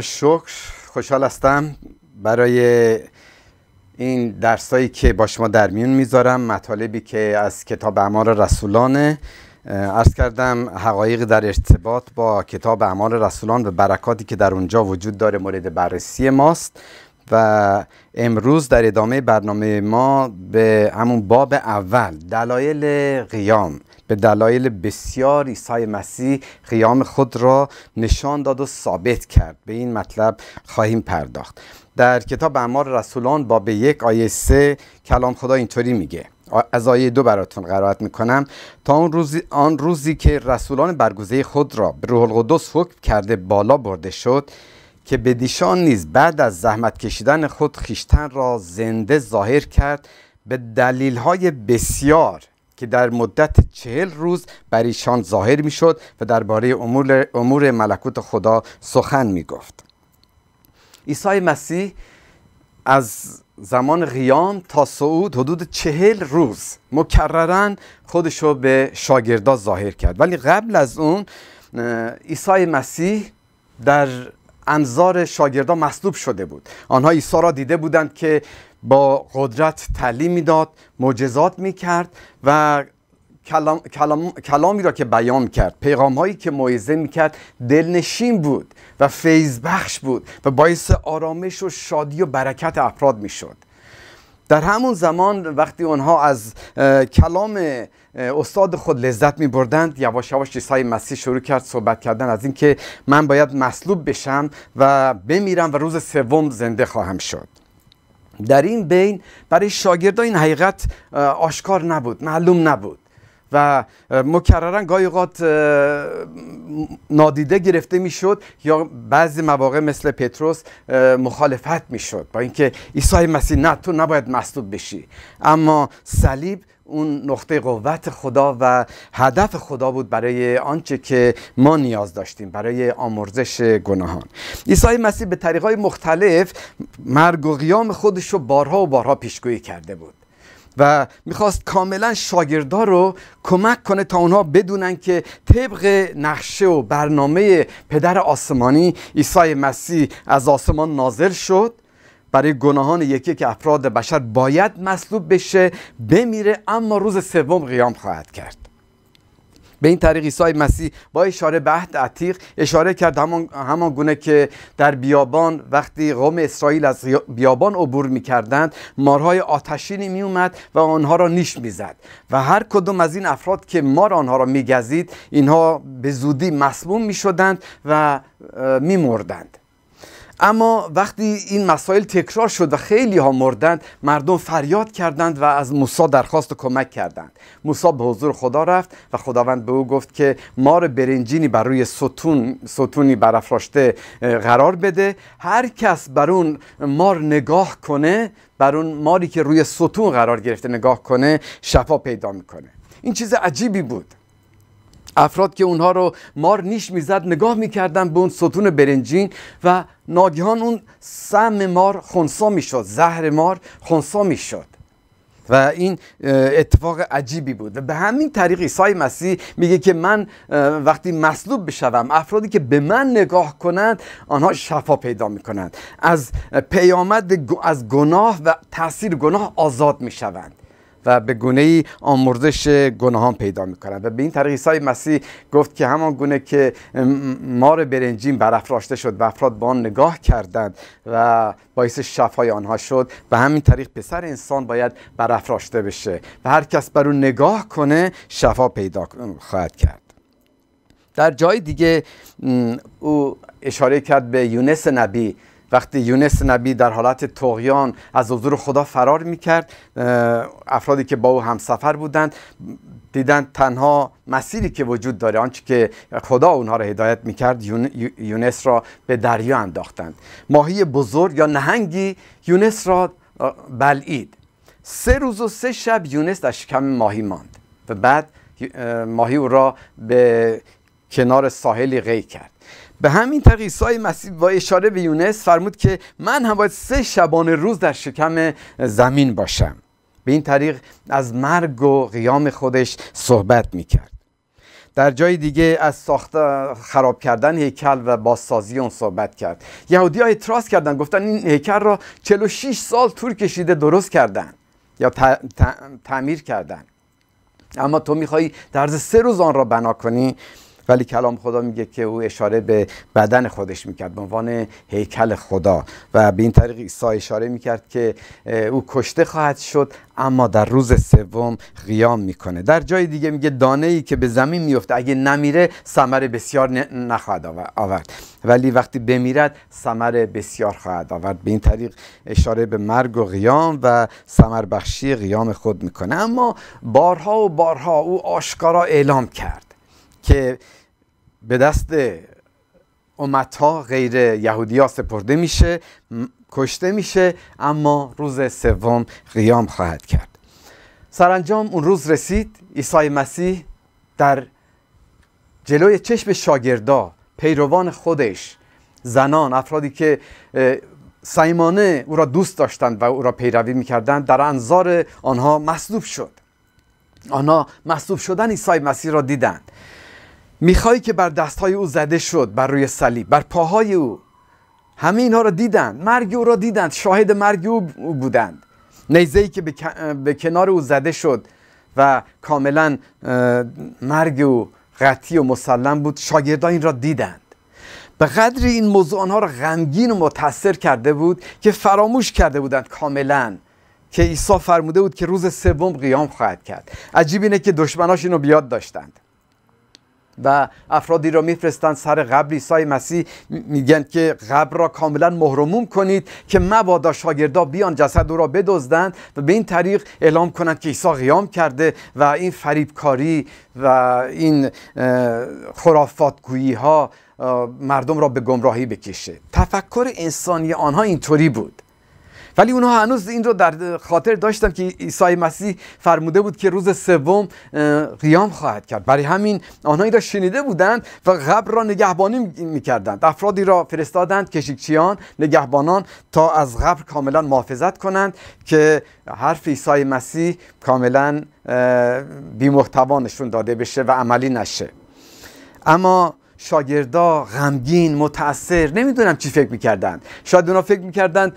شکر خوشحال هستم برای این درسایی که با شما در میون میذارم مطالبی که از کتاب اعمال رسولانه ارز کردم حقایق در ارتباط با کتاب اعمال رسولان و برکاتی که در اونجا وجود داره مورد بررسی ماست و امروز در ادامه برنامه ما به همون باب اول دلایل قیام به دلایل بسیار عیسی مسیح قیام خود را نشان داد و ثابت کرد به این مطلب خواهیم پرداخت در کتاب اعمال رسولان باب یک آیه سه کلام خدا اینطوری میگه از آیه دو براتون قرائت میکنم تا آن روزی, آن روزی که رسولان برگزه خود را به روح القدس حکم کرده بالا برده شد که به دیشان نیز بعد از زحمت کشیدن خود خیشتن را زنده ظاهر کرد به دلیل های بسیار که در مدت چهل روز بر ایشان ظاهر میشد و درباره امور, امور ملکوت خدا سخن می گفت عیسی مسیح از زمان قیام تا صعود حدود چهل روز مکررن خودش به شاگردا ظاهر کرد ولی قبل از اون ایسای مسیح در انظار شاگردان مصلوب شده بود آنها عیسی را دیده بودند که با قدرت تعلیم میداد معجزات میکرد و کلام، کلام، کلامی را که بیان کرد پیغام هایی که می میکرد دلنشین بود و فیض بخش بود و باعث آرامش و شادی و برکت افراد میشد در همون زمان وقتی آنها از کلام استاد خود لذت می بردند یواش یواش عیسی مسیح شروع کرد صحبت کردن از اینکه من باید مصلوب بشم و بمیرم و روز سوم زنده خواهم شد در این بین برای شاگردان این حقیقت آشکار نبود معلوم نبود و مکررا گاهی اوقات نادیده گرفته میشد یا بعضی مواقع مثل پتروس مخالفت میشد با اینکه عیسی مسیح نه تو نباید مصلوب بشی اما صلیب اون نقطه قوت خدا و هدف خدا بود برای آنچه که ما نیاز داشتیم برای آمرزش گناهان عیسی مسیح به طریقهای مختلف مرگ و قیام خودش رو بارها و بارها پیشگویی کرده بود و میخواست کاملا شاگردا رو کمک کنه تا اونها بدونن که طبق نقشه و برنامه پدر آسمانی عیسی مسیح از آسمان نازل شد برای گناهان یکی که افراد بشر باید مصلوب بشه بمیره اما روز سوم قیام خواهد کرد به این طریق عیسی مسیح با اشاره به عتیق اشاره کرد همان, گونه که در بیابان وقتی قوم اسرائیل از بیابان عبور میکردند مارهای آتشینی میومد و آنها را نیش میزد و هر کدوم از این افراد که مار آنها را میگزید اینها به زودی مسموم میشدند و میمردند اما وقتی این مسائل تکرار شد و خیلی ها مردند مردم فریاد کردند و از موسی درخواست و کمک کردند موسی به حضور خدا رفت و خداوند به او گفت که مار برنجینی بر روی ستون ستونی برافراشته قرار بده هر کس بر اون مار نگاه کنه بر اون ماری که روی ستون قرار گرفته نگاه کنه شفا پیدا میکنه این چیز عجیبی بود افراد که اونها رو مار نیش میزد نگاه میکردن به اون ستون برنجین و ناگهان اون سم مار خونسا میشد زهر مار خونسا میشد و این اتفاق عجیبی بود و به همین طریق عیسی مسیح میگه که من وقتی مصلوب بشوم افرادی که به من نگاه کنند آنها شفا پیدا میکنند از پیامد از گناه و تاثیر گناه آزاد میشوند و به گونه ای آمرزش گناهان پیدا میکنند و به این طریق عیسی مسیح گفت که همان گونه که مار برنجین برافراشته شد و افراد به آن نگاه کردند و باعث شفای آنها شد و همین طریق پسر انسان باید برافراشته بشه و هر کس بر او نگاه کنه شفا پیدا خواهد کرد در جای دیگه او اشاره کرد به یونس نبی وقتی یونس نبی در حالت تغیان از حضور خدا فرار میکرد افرادی که با او همسفر بودند دیدند تنها مسیری که وجود داره آنچه که خدا اونها را هدایت میکرد یونس را به دریا انداختند ماهی بزرگ یا نهنگی یونس را بلعید سه روز و سه شب یونس در شکم ماهی ماند و بعد ماهی او را به کنار ساحلی غی کرد به همین طریق عیسی مسیح با اشاره به یونس فرمود که من هم باید سه شبانه روز در شکم زمین باشم به این طریق از مرگ و قیام خودش صحبت میکرد در جای دیگه از ساخت خراب کردن هیکل و بازسازی اون صحبت کرد یهودی ها کردن گفتن این هیکل را 46 سال طول کشیده درست کردن یا تعمیر کردن اما تو میخوایی در سه روز آن را بنا کنی ولی کلام خدا میگه که او اشاره به بدن خودش میکرد به عنوان هیکل خدا و به این طریق عیسی اشاره میکرد که او کشته خواهد شد اما در روز سوم قیام میکنه در جای دیگه میگه دانه ای که به زمین میفته اگه نمیره ثمر بسیار نخواهد آورد ولی وقتی بمیرد ثمر بسیار خواهد آورد به این طریق اشاره به مرگ و قیام و ثمر بخشی قیام خود میکنه اما بارها و بارها او آشکارا اعلام کرد که به دست امتها غیر ها سپرده میشه کشته میشه اما روز سوم قیام خواهد کرد سرانجام اون روز رسید عیسی مسیح در جلوی چشم شاگردا پیروان خودش زنان افرادی که سیمانه او را دوست داشتند و او را پیروی میکردند در انظار آنها مصلوب شد آنها مصلوب شدن عیسی مسیح را دیدند میخوای که بر دستهای او زده شد بر روی صلیب بر پاهای او همه اینها را دیدند مرگ او را دیدند شاهد مرگ او بودند نیزه ای که به کنار او زده شد و کاملا مرگ او قطعی و مسلم بود شاگردان این را دیدند به قدری این موضوع آنها را غمگین و متاثر کرده بود که فراموش کرده بودند کاملا که عیسی فرموده بود که روز سوم قیام خواهد کرد عجیب اینه که دشمناش اینو بیاد داشتند و افرادی را میفرستند سر قبر عیسی مسیح میگن که قبر را کاملا مهرموم کنید که مبادا شاگردا بیان جسد او را بدزدند و به این طریق اعلام کنند که عیسی قیام کرده و این فریبکاری و این خرافات ها مردم را به گمراهی بکشه تفکر انسانی آنها اینطوری بود ولی اونها هنوز این رو در خاطر داشتم که عیسی مسیح فرموده بود که روز سوم قیام خواهد کرد برای همین آنهایی را شنیده بودند و قبر را نگهبانی میکردند افرادی را فرستادند کشیکچیان نگهبانان تا از قبر کاملا محافظت کنند که حرف عیسی مسیح کاملا بیمحتوا نشون داده بشه و عملی نشه اما شاگردا غمگین متاثر نمیدونم چی فکر میکردن شاید اونا فکر میکردند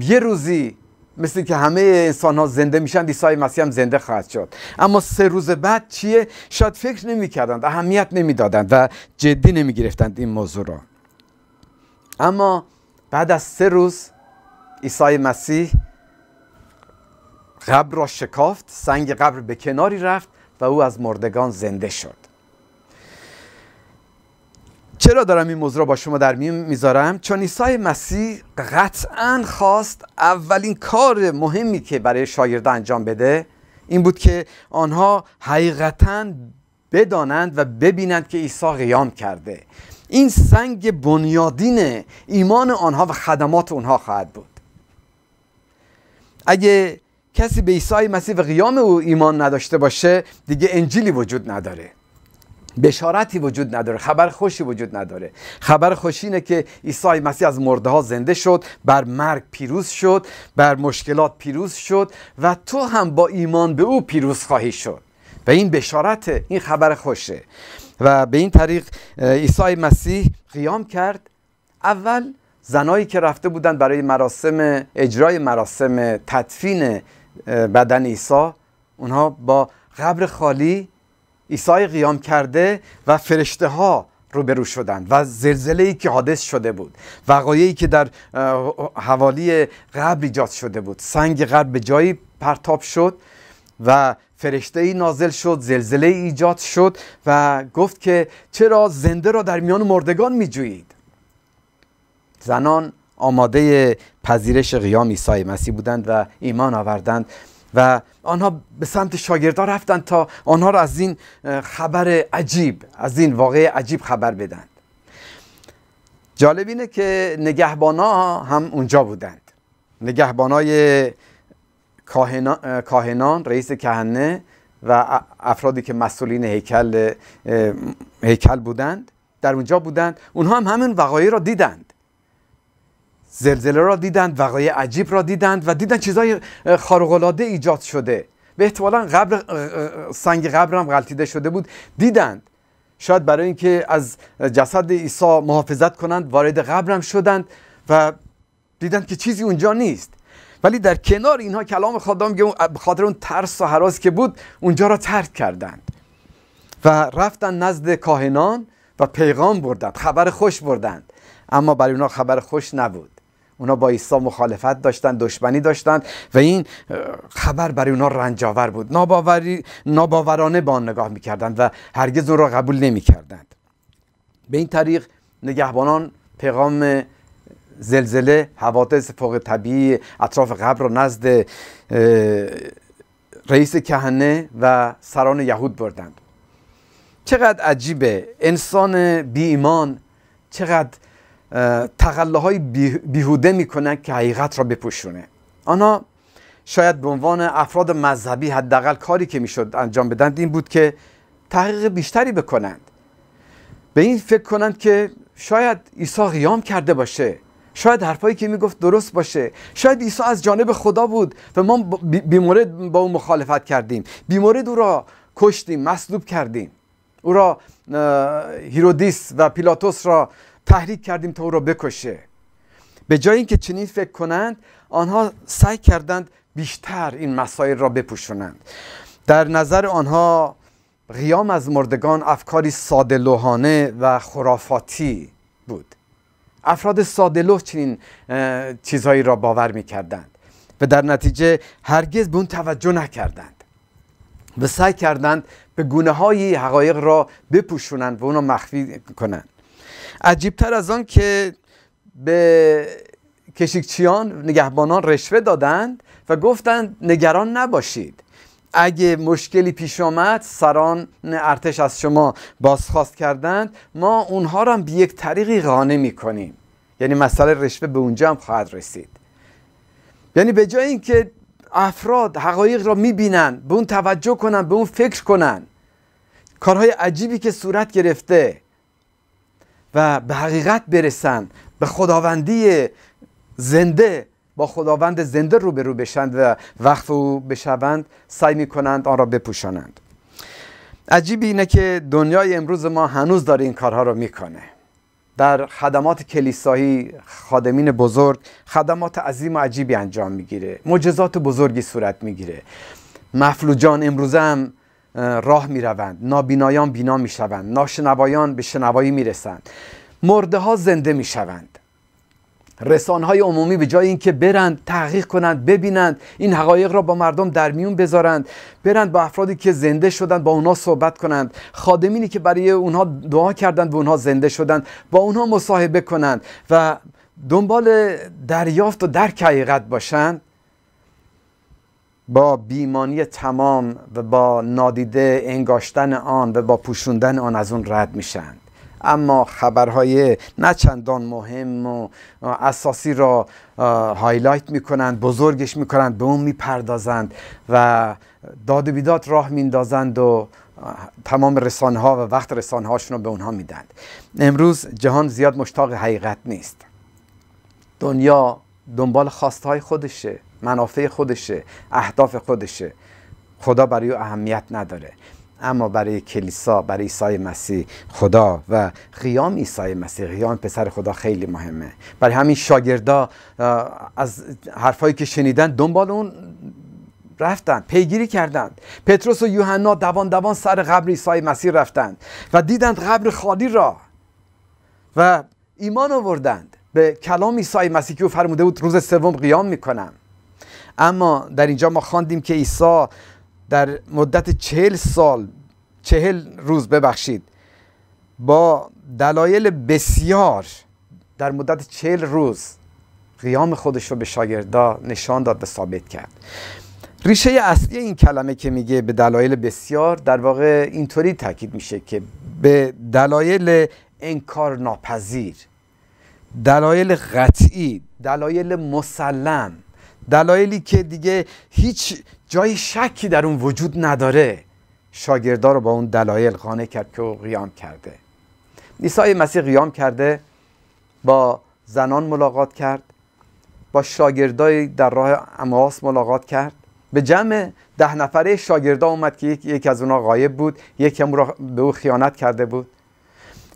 یه روزی مثل که همه انسان ها زنده میشن عیسی مسیح هم زنده خواهد شد اما سه روز بعد چیه شاید فکر نمیکردند اهمیت نمیدادند و جدی نمیگرفتند این موضوع را اما بعد از سه روز عیسی مسیح قبر را شکافت سنگ قبر به کناری رفت و او از مردگان زنده شد چرا دارم این موضوع با شما در میون میذارم چون عیسی مسیح قطعا خواست اولین کار مهمی که برای شاگرد انجام بده این بود که آنها حقیقتا بدانند و ببینند که عیسی قیام کرده این سنگ بنیادین ایمان آنها و خدمات آنها خواهد بود اگه کسی به عیسی مسیح و قیام او ایمان نداشته باشه دیگه انجیلی وجود نداره بشارتی وجود نداره خبر خوشی وجود نداره خبر خوشی اینه که عیسی مسیح از مرده ها زنده شد بر مرگ پیروز شد بر مشکلات پیروز شد و تو هم با ایمان به او پیروز خواهی شد و این بشارت این خبر خوشه و به این طریق عیسی مسیح قیام کرد اول زنایی که رفته بودند برای مراسم اجرای مراسم تدفین بدن عیسی اونها با قبر خالی عیسی قیام کرده و فرشته ها روبرو شدند و زلزله ای که حادث شده بود وقایعی که در حوالی قبل ایجاد شده بود سنگ قبل به جایی پرتاب شد و فرشته ای نازل شد زلزله ایجاد شد و گفت که چرا زنده را در میان مردگان می جویید زنان آماده پذیرش قیام عیسی مسیح بودند و ایمان آوردند و آنها به سمت شاگردان رفتند تا آنها را از این خبر عجیب از این واقع عجیب خبر بدند جالب اینه که نگهبانا هم اونجا بودند نگهبانای کاهنان رئیس کهنه و افرادی که مسئولین هیکل هیکل بودند در اونجا بودند اونها هم همین وقایع را دیدند زلزله را دیدند وقایع عجیب را دیدند و دیدند چیزای خارق‌العاده ایجاد شده به احتمالا قبل سنگ قبر هم غلطیده شده بود دیدند شاید برای اینکه از جسد عیسی محافظت کنند وارد قبرم شدند و دیدند که چیزی اونجا نیست ولی در کنار اینها کلام خدا میگه خاطر اون ترس و حراس که بود اونجا را ترک کردند و رفتن نزد کاهنان و پیغام بردند خبر خوش بردند اما برای اونها خبر خوش نبود اونا با عیسی مخالفت داشتن دشمنی داشتند و این خبر برای اونا رنجاور بود ناباوری ناباورانه با آن نگاه میکردند و هرگز اون را قبول نمیکردند به این طریق نگهبانان پیغام زلزله حوادث فوق طبیعی اطراف قبر و نزد رئیس کهنه و سران یهود بردند چقدر عجیبه انسان بی ایمان چقدر تقله های بیهوده میکنن که حقیقت را بپوشونه آنها شاید به عنوان افراد مذهبی حداقل کاری که میشد انجام بدند این بود که تحقیق بیشتری بکنند به این فکر کنند که شاید عیسی قیام کرده باشه شاید حرفایی که میگفت درست باشه شاید عیسی از جانب خدا بود و ما بیمورد با او مخالفت کردیم بیمورد او را کشتیم مصلوب کردیم او را هیرودیس و پیلاتوس را تحریک کردیم تا او را بکشه به جای اینکه چنین فکر کنند آنها سعی کردند بیشتر این مسائل را بپوشونند در نظر آنها قیام از مردگان افکاری ساده لوحانه و خرافاتی بود افراد ساده لوح چنین چیزهایی را باور می کردند و در نتیجه هرگز به اون توجه نکردند و سعی کردند به گونه های حقایق را بپوشونند و اون را مخفی کنند عجیبتر از آن که به کشیکچیان نگهبانان رشوه دادند و گفتند نگران نباشید اگه مشکلی پیش آمد سران ارتش از شما بازخواست کردند ما اونها را به یک طریقی می میکنیم یعنی مسئله رشوه به اونجا هم خواهد رسید یعنی به جای اینکه افراد حقایق را میبینن به اون توجه کنن به اون فکر کنن کارهای عجیبی که صورت گرفته و به حقیقت برسن به خداوندی زنده با خداوند زنده روبرو بشند و وقف او بشوند سعی می کنند آن را بپوشانند عجیب اینه که دنیای امروز ما هنوز داره این کارها رو میکنه در خدمات کلیسایی خادمین بزرگ خدمات عظیم و عجیبی انجام میگیره معجزات بزرگی صورت میگیره مفلوجان امروزه هم راه میروند نابینایان بینا شوند، ناشنوایان به شنوایی رسند. مرده ها زنده می شوند. رسانه های عمومی به جای اینکه برند تحقیق کنند ببینند این حقایق را با مردم در میون بذارند برند با افرادی که زنده شدند با اونا صحبت کنند خادمینی که برای اونها دعا کردند و اونها زنده شدند با اونها مصاحبه کنند و دنبال دریافت و درک حقیقت باشند با بیمانی تمام و با نادیده انگاشتن آن و با پوشوندن آن از اون رد میشند اما خبرهای نه چندان مهم و اساسی را هایلایت میکنند بزرگش میکنند به اون میپردازند و داد و بیداد راه میندازند و تمام رسانه ها و وقت رسانه هاشون رو به اونها میدند امروز جهان زیاد مشتاق حقیقت نیست دنیا دنبال خواستهای خودشه منافع خودشه اهداف خودشه خدا برای او اهمیت نداره اما برای کلیسا برای عیسی مسیح خدا و قیام عیسی مسیح قیام پسر خدا خیلی مهمه برای همین شاگردا از حرفایی که شنیدن دنبال اون رفتن پیگیری کردند پتروس و یوحنا دوان دوان سر قبر عیسی مسیح رفتند و دیدند قبر خالی را و ایمان آوردند به کلام عیسی مسیح که او فرموده بود روز سوم قیام میکنم اما در اینجا ما خواندیم که عیسی در مدت چهل سال چهل روز ببخشید با دلایل بسیار در مدت چهل روز قیام خودش رو به شاگردا نشان داد و ثابت کرد ریشه اصلی این کلمه که میگه به دلایل بسیار در واقع اینطوری تاکید میشه که به دلایل انکار ناپذیر دلایل قطعی دلایل مسلم دلایلی که دیگه هیچ جای شکی در اون وجود نداره شاگردا رو با اون دلایل خانه کرد که او قیام کرده عیسی مسیح قیام کرده با زنان ملاقات کرد با شاگردای در راه اماس ملاقات کرد به جمع ده نفره شاگردا اومد که یک, یک از اونها غایب بود یکی را به او خیانت کرده بود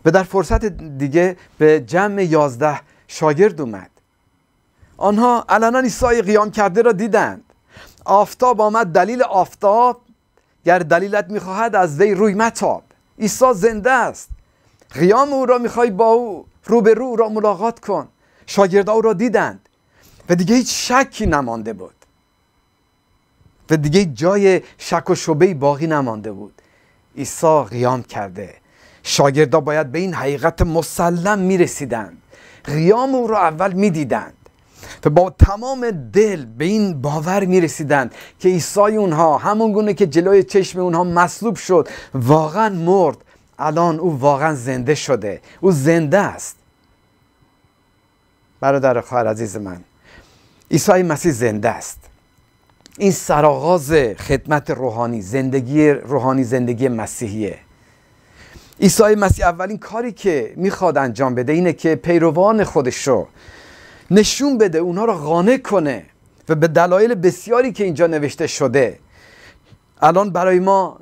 و در فرصت دیگه به جمع یازده شاگرد اومد آنها علنا عیسی قیام کرده را دیدند آفتاب آمد دلیل آفتاب گر دلیلت میخواهد از وی روی متاب عیسی زنده است قیام او را میخوای با او رو به رو را ملاقات کن شاگردا او را دیدند و دیگه هیچ شکی نمانده بود و دیگه جای شک و شبهی باقی نمانده بود عیسی قیام کرده شاگردا باید به این حقیقت مسلم میرسیدند قیام او را اول میدیدند و با تمام دل به این باور می رسیدند که عیسی اونها همون گونه که جلوی چشم اونها مصلوب شد واقعا مرد الان او واقعا زنده شده او زنده است برادر خواهر عزیز من عیسی مسیح زنده است این سراغاز خدمت روحانی زندگی روحانی زندگی مسیحیه ایسای مسیح اولین کاری که میخواد انجام بده اینه که پیروان خودش رو نشون بده اونها رو قانع کنه و به دلایل بسیاری که اینجا نوشته شده الان برای ما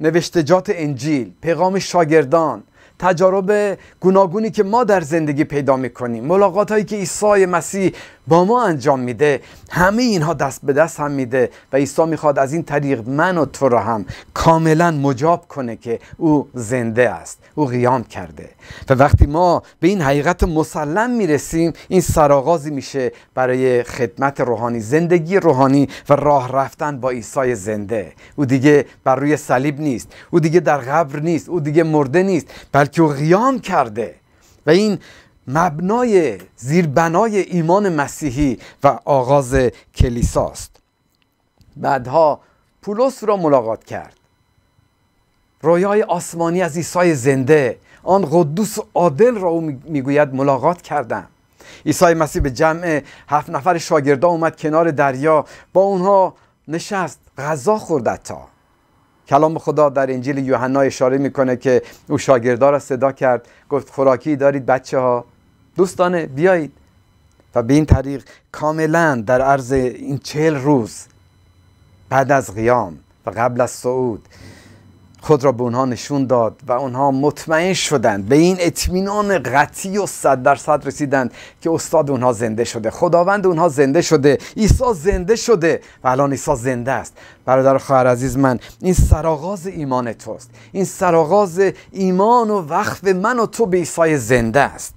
نوشتجات انجیل پیغام شاگردان تجارب گوناگونی که ما در زندگی پیدا میکنیم ملاقات هایی که عیسی مسیح با ما انجام میده همه اینها دست به دست هم میده و عیسی میخواد از این طریق من و تو را هم کاملا مجاب کنه که او زنده است او قیام کرده و وقتی ما به این حقیقت مسلم میرسیم این سرآغازی میشه برای خدمت روحانی زندگی روحانی و راه رفتن با عیسی زنده او دیگه بر روی صلیب نیست او دیگه در قبر نیست او دیگه مرده نیست بلکه او قیام کرده و این مبنای زیربنای ایمان مسیحی و آغاز کلیساست بعدها پولس را ملاقات کرد رویای آسمانی از عیسی زنده آن قدوس عادل را او میگوید ملاقات کردم عیسی مسیح به جمع هفت نفر شاگردان اومد کنار دریا با اونها نشست غذا خورد تا کلام خدا در انجیل یوحنا اشاره میکنه که او شاگردا را صدا کرد گفت خوراکی دارید بچه ها دوستانه بیایید و به این طریق کاملا در عرض این چهل روز بعد از قیام و قبل از صعود خود را به اونها نشون داد و اونها مطمئن شدند به این اطمینان قطعی و صد صد رسیدند که استاد اونها زنده شده خداوند اونها زنده شده عیسی زنده شده و الان عیسی زنده است برادر خواهر عزیز من این سراغاز ایمان توست این سراغاز ایمان و وقف من و تو به عیسی زنده است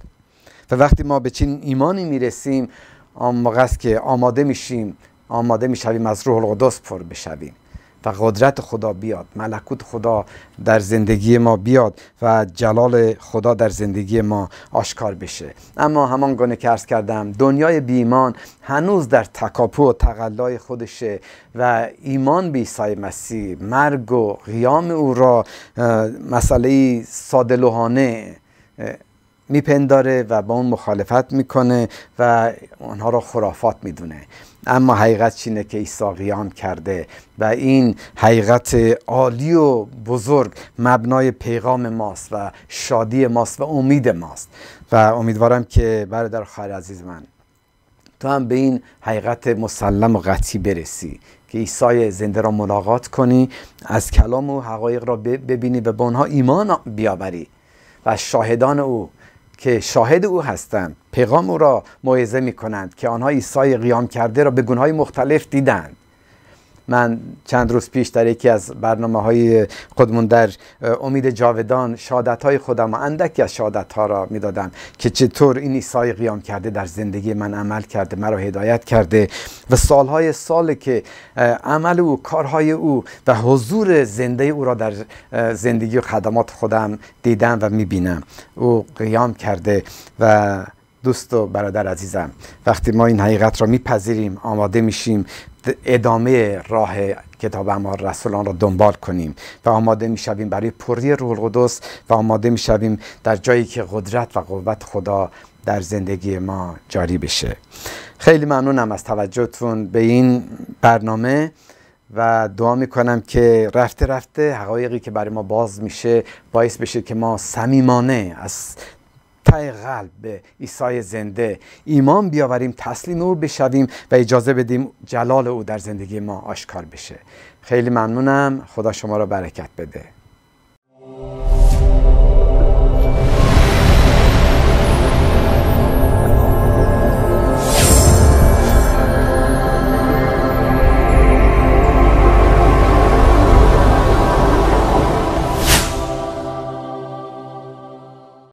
و وقتی ما به چین ایمانی میرسیم آن موقع است که آماده میشیم آماده میشویم از روح القدس پر بشویم و قدرت خدا بیاد ملکوت خدا در زندگی ما بیاد و جلال خدا در زندگی ما آشکار بشه اما همان گونه که ارز کردم دنیای بیمان هنوز در تکاپو و تقلای خودشه و ایمان به عیسی مسیح مرگ و قیام او را مسئله ساده لوحانه میپنداره و با اون مخالفت میکنه و آنها را خرافات میدونه اما حقیقت چینه که عیسی قیام کرده و این حقیقت عالی و بزرگ مبنای پیغام ماست و شادی ماست و امید ماست و امیدوارم که برادر خواهر عزیز من تو هم به این حقیقت مسلم و قطعی برسی که عیسی زنده را ملاقات کنی از کلام و حقایق را ببینی و به اونها ایمان بیاوری و شاهدان او که شاهد او هستند پیغام او را موعظه می کنند که آنها عیسی قیام کرده را به گناه مختلف دیدند من چند روز پیش در یکی از برنامه های خودمون در امید جاودان شادت های خودم و اندکی از شادت ها را میدادم که چطور این ایسای قیام کرده در زندگی من عمل کرده مرا هدایت کرده و سالهای سال که عمل او کارهای او و حضور زنده او را در زندگی و خدمات خودم دیدم و می بینم او قیام کرده و دوست و برادر عزیزم وقتی ما این حقیقت را میپذیریم آماده میشیم ادامه راه کتاب اعمال رسولان را دنبال کنیم و آماده می شویم برای پری روح القدس و آماده می شویم در جایی که قدرت و قوت خدا در زندگی ما جاری بشه خیلی ممنونم از توجهتون به این برنامه و دعا میکنم که رفته رفته حقایقی که برای ما باز میشه باعث بشه که ما صمیمانه از ته قلب به ایسای زنده ایمان بیاوریم تسلیم او بشویم و اجازه بدیم جلال او در زندگی ما آشکار بشه خیلی ممنونم خدا شما را برکت بده